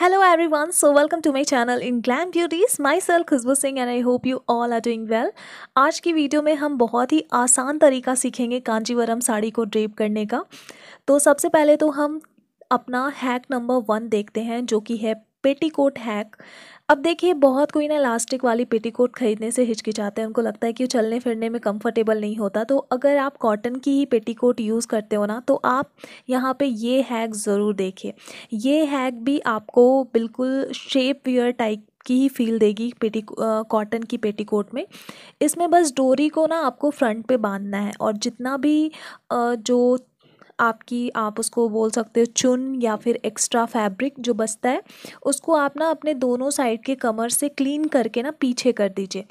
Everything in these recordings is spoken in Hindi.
Hello everyone, so welcome to my channel in Glam Beauties. Myself Khushbu Singh and I hope you all are doing well. आज की वीडियो में हम बहुत ही आसान तरीका सीखेंगे कांजीवरम साड़ी को ड्रेप करने का तो सबसे पहले तो हम अपना हैक नंबर वन देखते हैं जो कि है पेटीकोट हैक अब देखिए बहुत कोई ना इलास्टिक वाली पेटीकोट खरीदने से हिचकिचाते हैं उनको लगता है कि चलने फिरने में कंफर्टेबल नहीं होता तो अगर आप कॉटन की ही पेटीकोट यूज़ करते हो ना तो आप यहाँ पे ये हैक ज़रूर देखिए ये हैक भी आपको बिल्कुल शेप वियर टाइप की ही फील देगी पेटी कॉटन की पेटीकोट में इसमें बस डोरी को ना आपको फ्रंट पे बांधना है और जितना भी आ, जो आपकी आप उसको बोल सकते हो चुन या फिर एक्स्ट्रा फैब्रिक जो बचता है उसको आप ना अपने दोनों साइड के कमर से क्लीन करके ना पीछे कर दीजिए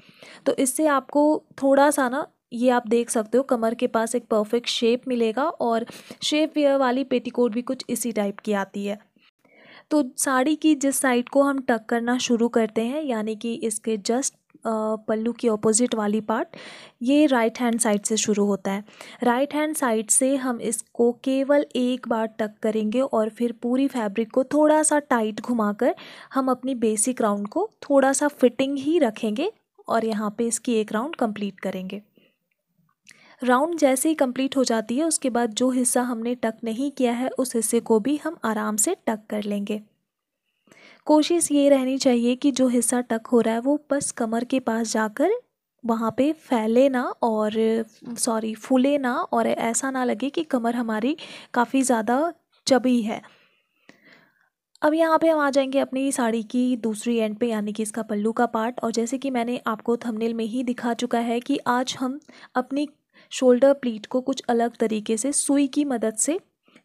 तो इससे आपको थोड़ा सा ना ये आप देख सकते हो कमर के पास एक परफेक्ट शेप मिलेगा और शेप वेयर वाली पेटीकोट भी कुछ इसी टाइप की आती है तो साड़ी की जिस साइड को हम टक करना शुरू करते हैं यानी कि इसके जस्ट पल्लू की ऑपोजिट वाली पार्ट ये राइट हैंड साइड से शुरू होता है राइट हैंड साइड से हम इसको केवल एक बार टक करेंगे और फिर पूरी फैब्रिक को थोड़ा सा टाइट घुमाकर हम अपनी बेसिक राउंड को थोड़ा सा फिटिंग ही रखेंगे और यहाँ पे इसकी एक राउंड कंप्लीट करेंगे राउंड जैसे ही कंप्लीट हो जाती है उसके बाद जो हिस्सा हमने टक नहीं किया है उस हिस्से को भी हम आराम से टक कर लेंगे कोशिश ये रहनी चाहिए कि जो हिस्सा टक हो रहा है वो बस कमर के पास जाकर वहाँ पे फैले ना और सॉरी फूले ना और ऐसा ना लगे कि कमर हमारी काफ़ी ज़्यादा चबी है अब यहाँ पे हम आ जाएंगे अपनी साड़ी की दूसरी एंड पे यानी कि इसका पल्लू का पार्ट और जैसे कि मैंने आपको थंबनेल में ही दिखा चुका है कि आज हम अपनी शोल्डर प्लीट को कुछ अलग तरीके से सुई की मदद से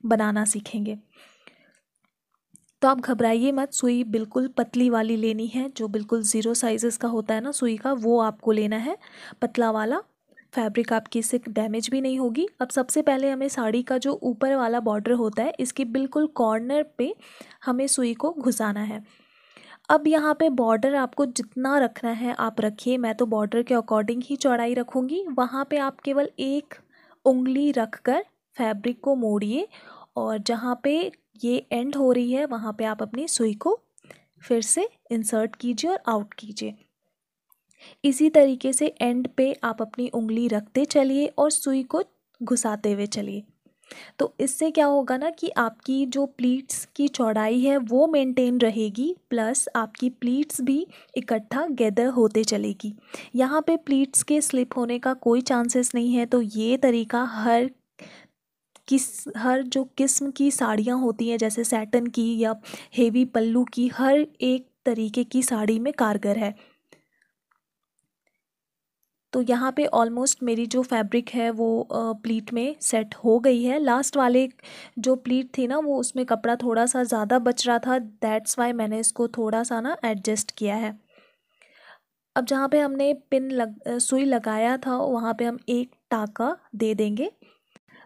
बनाना सीखेंगे तो आप घबराइए मत सुई बिल्कुल पतली वाली लेनी है जो बिल्कुल ज़ीरो साइज़ का होता है ना सुई का वो आपको लेना है पतला वाला फैब्रिक आपकी इससे डैमेज भी नहीं होगी अब सबसे पहले हमें साड़ी का जो ऊपर वाला बॉर्डर होता है इसके बिल्कुल कॉर्नर पे हमें सुई को घुसाना है अब यहाँ पे बॉर्डर आपको जितना रखना है आप रखिए मैं तो बॉर्डर के अकॉर्डिंग ही चौड़ाई रखूँगी वहाँ पे आप केवल एक उंगली रख कर फैब्रिक को मोड़िए और जहाँ पे ये एंड हो रही है वहाँ पे आप अपनी सुई को फिर से इंसर्ट कीजिए और आउट कीजिए इसी तरीके से एंड पे आप अपनी उंगली रखते चलिए और सुई को घुसाते हुए चलिए तो इससे क्या होगा ना कि आपकी जो प्लीट्स की चौड़ाई है वो मेंटेन रहेगी प्लस आपकी प्लीट्स भी इकट्ठा गैदर होते चलेगी यहाँ पे प्लीट्स के स्लिप होने का कोई चांसेस नहीं है तो ये तरीका हर किस हर जो किस्म की साड़ियाँ होती हैं जैसे सैटन की या हेवी पल्लू की हर एक तरीके की साड़ी में कारगर है तो यहाँ पे ऑलमोस्ट मेरी जो फैब्रिक है वो प्लीट में सेट हो गई है लास्ट वाले जो प्लीट थी ना वो उसमें कपड़ा थोड़ा सा ज़्यादा बच रहा था दैट्स वाई मैंने इसको थोड़ा सा ना एडजस्ट किया है अब जहाँ पे हमने पिन लग सुई लगाया था वहाँ पे हम एक टाका दे देंगे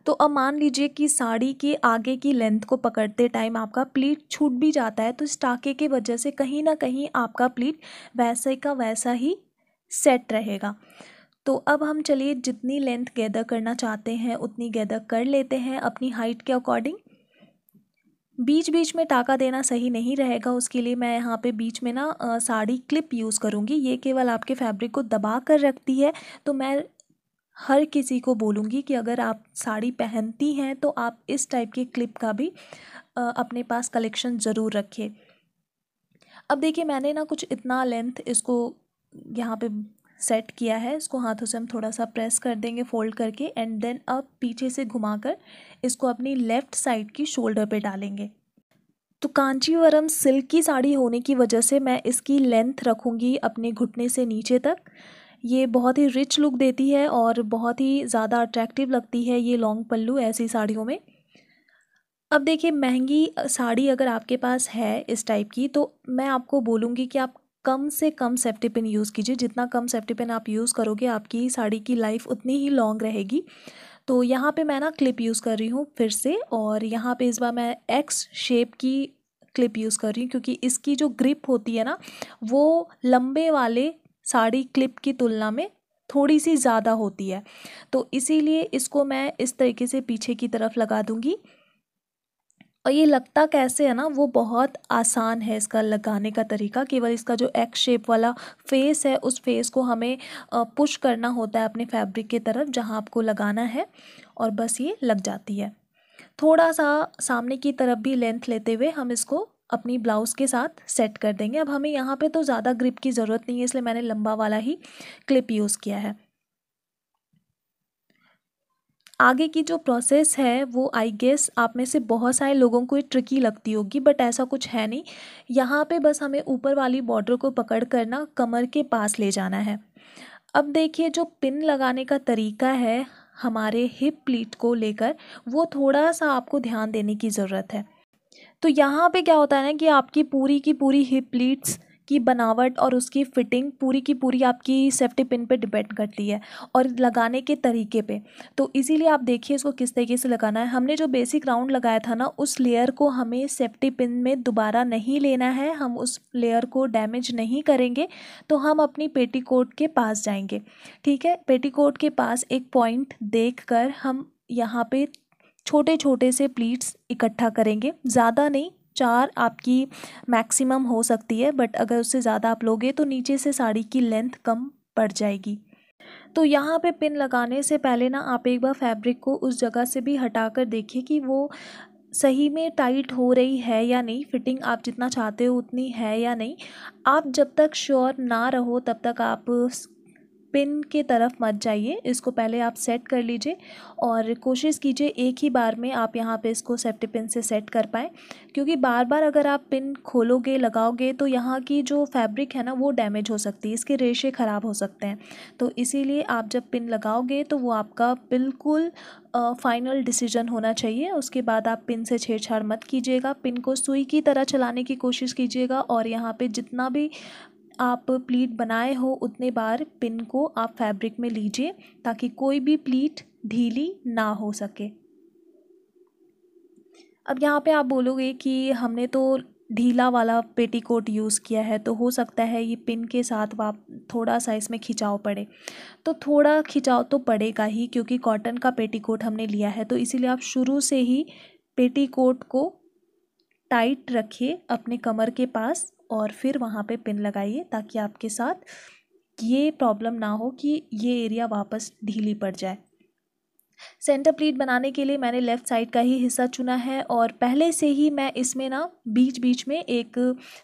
तो अब मान लीजिए कि साड़ी के आगे की लेंथ को पकड़ते टाइम आपका प्लीट छूट भी जाता है तो इस टाके के वजह से कहीं ना कहीं आपका प्लीट वैसे का वैसा ही सेट रहेगा तो अब हम चलिए जितनी लेंथ गैदर करना चाहते हैं उतनी गैदर कर लेते हैं अपनी हाइट के अकॉर्डिंग बीच बीच में टाका देना सही नहीं रहेगा उसके लिए मैं यहाँ पे बीच में ना साड़ी क्लिप यूज़ करूँगी ये केवल आपके फैब्रिक को दबा कर रखती है तो मैं हर किसी को बोलूँगी कि अगर आप साड़ी पहनती हैं तो आप इस टाइप के क्लिप का भी अपने पास कलेक्शन ज़रूर रखिए अब देखिए मैंने ना कुछ इतना लेंथ इसको यहाँ पे सेट किया है इसको हाथों से हम थोड़ा सा प्रेस कर देंगे फोल्ड करके एंड देन अब पीछे से घुमाकर इसको अपनी लेफ़्ट साइड की शोल्डर पे डालेंगे तो कांचीवरम सिल्क की साड़ी होने की वजह से मैं इसकी लेंथ रखूँगी अपने घुटने से नीचे तक ये बहुत ही रिच लुक देती है और बहुत ही ज़्यादा अट्रैक्टिव लगती है ये लॉन्ग पल्लू ऐसी साड़ियों में अब देखिए महंगी साड़ी अगर आपके पास है इस टाइप की तो मैं आपको बोलूँगी कि आप कम से कम सेफ्टी पिन यूज़ कीजिए जितना कम सेफ्टी पिन आप यूज़ करोगे आपकी साड़ी की लाइफ उतनी ही लॉन्ग रहेगी तो यहाँ पे मैं ना क्लिप यूज़ कर रही हूँ फिर से और यहाँ पे इस बार मैं एक्स शेप की क्लिप यूज़ कर रही हूँ क्योंकि इसकी जो ग्रिप होती है ना वो लंबे वाले साड़ी क्लिप की तुलना में थोड़ी सी ज़्यादा होती है तो इसीलिए इसको मैं इस तरीके से पीछे की तरफ लगा दूँगी और ये लगता कैसे है ना वो बहुत आसान है इसका लगाने का तरीका केवल इसका जो एक्स शेप वाला फेस है उस फेस को हमें पुश करना होता है अपने फैब्रिक की तरफ जहाँ आपको लगाना है और बस ये लग जाती है थोड़ा सा सामने की तरफ भी लेंथ लेते हुए हम इसको अपनी ब्लाउज़ के साथ सेट कर देंगे अब हमें यहाँ पे तो ज़्यादा ग्रिप की ज़रूरत नहीं है इसलिए मैंने लंबा वाला ही क्लिप यूज़ किया है आगे की जो प्रोसेस है वो आई गेस आप में से बहुत सारे लोगों को ये ट्रिकी लगती होगी बट ऐसा कुछ है नहीं यहाँ पे बस हमें ऊपर वाली बॉर्डर को पकड़ करना कमर के पास ले जाना है अब देखिए जो पिन लगाने का तरीका है हमारे हिप प्लीट को लेकर वो थोड़ा सा आपको ध्यान देने की ज़रूरत है तो यहाँ पे क्या होता है ना कि आपकी पूरी की पूरी हिप प्लीट्स की बनावट और उसकी फ़िटिंग पूरी की पूरी आपकी सेफ्टी पिन पे डिपेंड करती है और लगाने के तरीके पे तो इसीलिए आप देखिए इसको किस तरीके से लगाना है हमने जो बेसिक राउंड लगाया था ना उस लेयर को हमें सेफ्टी पिन में दोबारा नहीं लेना है हम उस लेयर को डैमेज नहीं करेंगे तो हम अपनी पेटी कोट के पास जाएंगे ठीक है पेटी कोट के पास एक पॉइंट देख कर हम यहाँ पर छोटे छोटे से प्लीट्स इकट्ठा करेंगे ज़्यादा नहीं चार आपकी मैक्सिमम हो सकती है बट अगर उससे ज़्यादा आप लोगे तो नीचे से साड़ी की लेंथ कम पड़ जाएगी तो यहाँ पे पिन लगाने से पहले ना आप एक बार फैब्रिक को उस जगह से भी हटा कर देखिए कि वो सही में टाइट हो रही है या नहीं फिटिंग आप जितना चाहते हो उतनी है या नहीं आप जब तक श्योर ना रहो तब तक आप पिन के तरफ मत जाइए इसको पहले आप सेट कर लीजिए और कोशिश कीजिए एक ही बार में आप यहाँ पे इसको सेफ्टी पिन से सेट कर पाएँ क्योंकि बार बार अगर आप पिन खोलोगे लगाओगे तो यहाँ की जो फैब्रिक है ना वो डैमेज हो सकती है इसके रेशे ख़राब हो सकते हैं तो इसीलिए आप जब पिन लगाओगे तो वो आपका बिल्कुल फाइनल डिसीजन होना चाहिए उसके बाद आप पिन से छेड़छाड़ मत कीजिएगा पिन को सुई की तरह चलाने की कोशिश कीजिएगा और यहाँ पे जितना भी आप प्लीट बनाए हो उतने बार पिन को आप फैब्रिक में लीजिए ताकि कोई भी प्लीट ढीली ना हो सके अब यहाँ पे आप बोलोगे कि हमने तो ढीला वाला पेटीकोट यूज़ किया है तो हो सकता है ये पिन के साथ वाप थोड़ा सा इसमें खिंचाव पड़े तो थोड़ा खिंचाव तो पड़ेगा ही क्योंकि कॉटन का पेटीकोट हमने लिया है तो इसीलिए आप शुरू से ही पेटीकोट को टाइट रखिए अपने कमर के पास और फिर वहाँ पे पिन लगाइए ताकि आपके साथ ये प्रॉब्लम ना हो कि ये एरिया वापस ढीली पड़ जाए सेंटर प्लीट बनाने के लिए मैंने लेफ़्ट साइड का ही हिस्सा चुना है और पहले से ही मैं इसमें ना बीच बीच में एक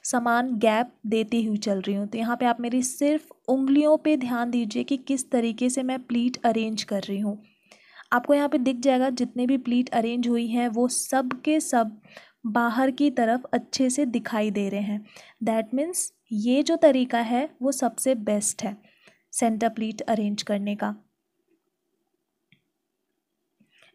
समान गैप देती हुई चल रही हूँ तो यहाँ पे आप मेरी सिर्फ उंगलियों पे ध्यान दीजिए कि किस तरीके से मैं प्लीट अरेंज कर रही हूँ आपको यहाँ पे दिख जाएगा जितने भी प्लीट अरेंज हुई हैं वो सब के सब बाहर की तरफ अच्छे से दिखाई दे रहे हैं दैट मीन्स ये जो तरीका है वो सबसे बेस्ट है सेंटर प्लीट अरेंज करने का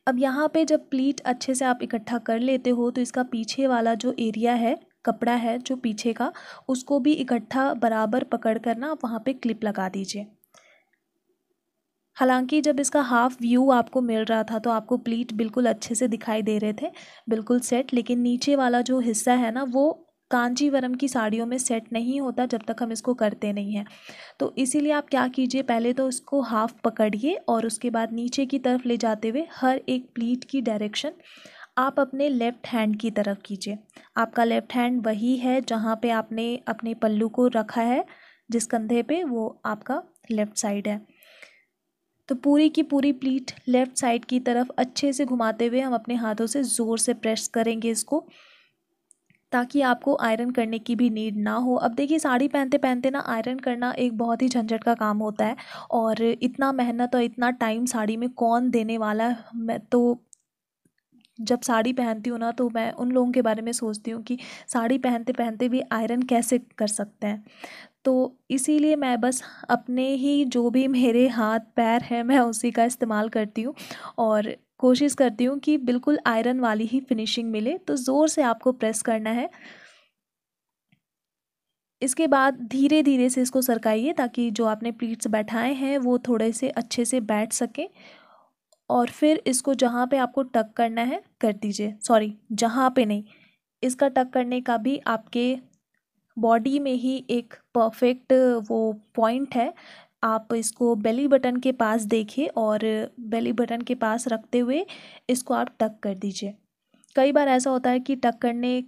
अब यहाँ पे जब प्लीट अच्छे से आप इकट्ठा कर लेते हो तो इसका पीछे वाला जो एरिया है कपड़ा है जो पीछे का उसको भी इकट्ठा बराबर पकड़ कर ना आप वहाँ पर क्लिप लगा दीजिए हालांकि जब इसका हाफ व्यू आपको मिल रहा था तो आपको प्लीट बिल्कुल अच्छे से दिखाई दे रहे थे बिल्कुल सेट लेकिन नीचे वाला जो हिस्सा है ना वो कांजीवरम की साड़ियों में सेट नहीं होता जब तक हम इसको करते नहीं हैं तो इसीलिए आप क्या कीजिए पहले तो इसको हाफ पकड़िए और उसके बाद नीचे की तरफ ले जाते हुए हर एक प्लीट की डायरेक्शन आप अपने लेफ़्ट हैंड की तरफ कीजिए आपका लेफ़्ट हैंड वही है जहाँ पे आपने अपने पल्लू को रखा है जिस कंधे पे वो आपका लेफ़्ट साइड है तो पूरी की पूरी प्लीट लेफ़्ट साइड की तरफ अच्छे से घुमाते हुए हम अपने हाथों से ज़ोर से प्रेस करेंगे इसको ताकि आपको आयरन करने की भी नीड ना हो अब देखिए साड़ी पहनते पहनते ना आयरन करना एक बहुत ही झंझट का काम होता है और इतना मेहनत और इतना टाइम साड़ी में कौन देने वाला मैं तो जब साड़ी पहनती हूँ ना तो मैं उन लोगों के बारे में सोचती हूँ कि साड़ी पहनते पहनते भी आयरन कैसे कर सकते हैं तो इसीलिए मैं बस अपने ही जो भी मेरे हाथ पैर हैं मैं उसी का इस्तेमाल करती हूँ और कोशिश करती हूँ कि बिल्कुल आयरन वाली ही फिनिशिंग मिले तो ज़ोर से आपको प्रेस करना है इसके बाद धीरे धीरे से इसको सरकाइए ताकि जो आपने प्लीट्स बैठाए हैं वो थोड़े से अच्छे से बैठ सकें और फिर इसको जहाँ पे आपको टक करना है कर दीजिए सॉरी जहाँ पे नहीं इसका टक करने का भी आपके बॉडी में ही एक परफेक्ट वो पॉइंट है आप इसको बेली बटन के पास देखिए और बेली बटन के पास रखते हुए इसको आप टक कर दीजिए कई बार ऐसा होता है कि टक करने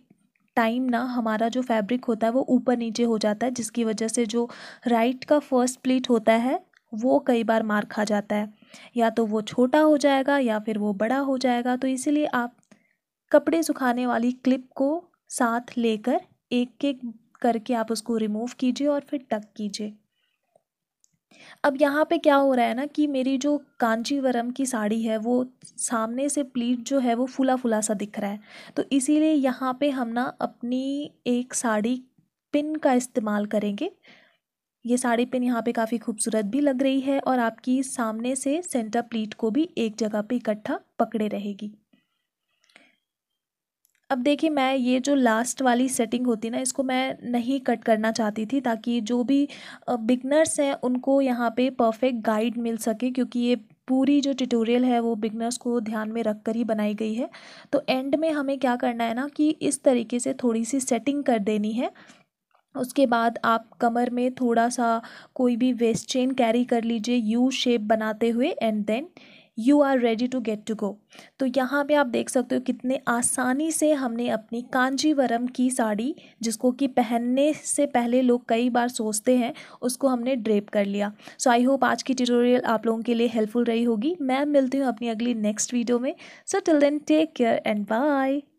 टाइम ना हमारा जो फैब्रिक होता है वो ऊपर नीचे हो जाता है जिसकी वजह से जो राइट का फर्स्ट प्लीट होता है वो कई बार मार खा जाता है या तो वो छोटा हो जाएगा या फिर वो बड़ा हो जाएगा तो इसीलिए आप कपड़े सुखाने वाली क्लिप को साथ लेकर एक एक करके आप उसको रिमूव कीजिए और फिर टक कीजिए अब यहाँ पे क्या हो रहा है ना कि मेरी जो कांचीवरम की साड़ी है वो सामने से प्लीट जो है वो फुला फुला सा दिख रहा है तो इसीलिए यहाँ पे हम ना अपनी एक साड़ी पिन का इस्तेमाल करेंगे ये साड़ी पिन यहाँ पे काफ़ी खूबसूरत भी लग रही है और आपकी सामने से सेंटर प्लीट को भी एक जगह पे इकट्ठा पकड़े रहेगी अब देखिए मैं ये जो लास्ट वाली सेटिंग होती ना इसको मैं नहीं कट करना चाहती थी ताकि जो भी बिगनर्स हैं उनको यहाँ पे परफेक्ट गाइड मिल सके क्योंकि ये पूरी जो ट्यूटोरियल है वो बिगनर्स को ध्यान में रख कर ही बनाई गई है तो एंड में हमें क्या करना है ना कि इस तरीके से थोड़ी सी सेटिंग कर देनी है उसके बाद आप कमर में थोड़ा सा कोई भी वेस्ट चेन कैरी कर लीजिए यू शेप बनाते हुए and then you are ready to get to go तो यहाँ पे आप देख सकते हो कितने आसानी से हमने अपनी कांजीवरम की साड़ी जिसको कि पहनने से पहले लोग कई बार सोचते हैं उसको हमने ड्रेप कर लिया सो आई होप आज की ट्यूटोरियल आप लोगों के लिए हेल्पफुल रही होगी मैं मिलती हूँ अपनी अगली नेक्स्ट वीडियो में so till then take care and bye